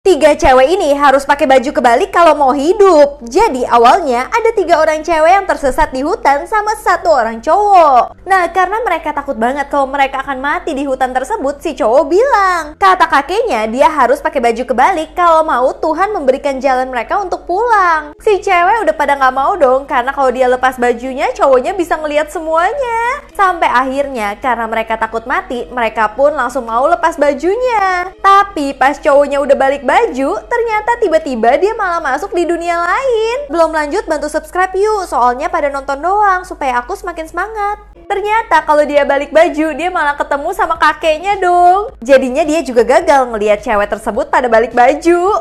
Tiga cewek ini harus pakai baju kebalik kalau mau hidup. Jadi awalnya ada tiga orang cewek yang tersesat di hutan sama satu orang cowok. Nah karena mereka takut banget kalau mereka akan mati di hutan tersebut, si cowok bilang. Kata kakeknya dia harus pakai baju kebalik kalau mau Tuhan memberikan jalan mereka untuk pulang. Si cewek udah pada gak mau dong karena kalau dia lepas bajunya cowoknya bisa ngeliat semuanya. Sampai akhirnya karena mereka takut mati, mereka pun langsung mau lepas bajunya. Tapi pas cowoknya udah balik baju, ternyata tiba-tiba dia malah masuk di dunia lain. Belum lanjut bantu subscribe yuk, soalnya pada nonton doang supaya aku semakin semangat. Ternyata kalau dia balik baju, dia malah ketemu sama kakeknya dong. Jadinya dia juga gagal ngelihat cewek tersebut pada balik baju.